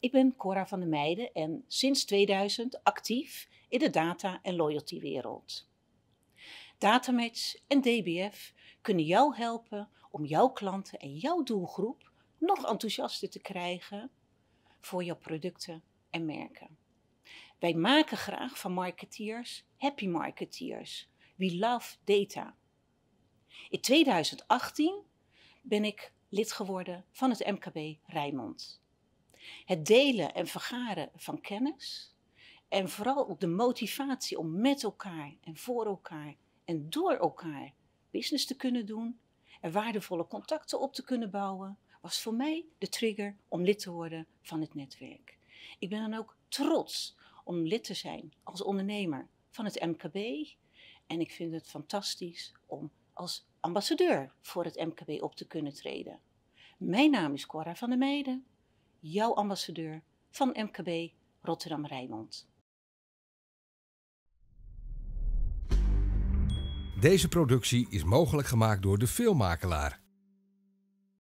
Ik ben Cora van der Meijden en sinds 2000 actief in de data- en loyalty-wereld. Datamatch en DBF kunnen jou helpen om jouw klanten en jouw doelgroep nog enthousiaster te krijgen voor jouw producten en merken. Wij maken graag van marketeers happy marketeers. We love data. In 2018 ben ik lid geworden van het MKB Rijnmond. Het delen en vergaren van kennis. En vooral ook de motivatie om met elkaar en voor elkaar en door elkaar business te kunnen doen. En waardevolle contacten op te kunnen bouwen. Was voor mij de trigger om lid te worden van het netwerk. Ik ben dan ook trots om lid te zijn als ondernemer van het MKB. En ik vind het fantastisch om als ambassadeur voor het MKB op te kunnen treden. Mijn naam is Cora van der Meijden jouw ambassadeur van MKB Rotterdam Rijnmond. Deze productie is mogelijk gemaakt door de filmmakelaar.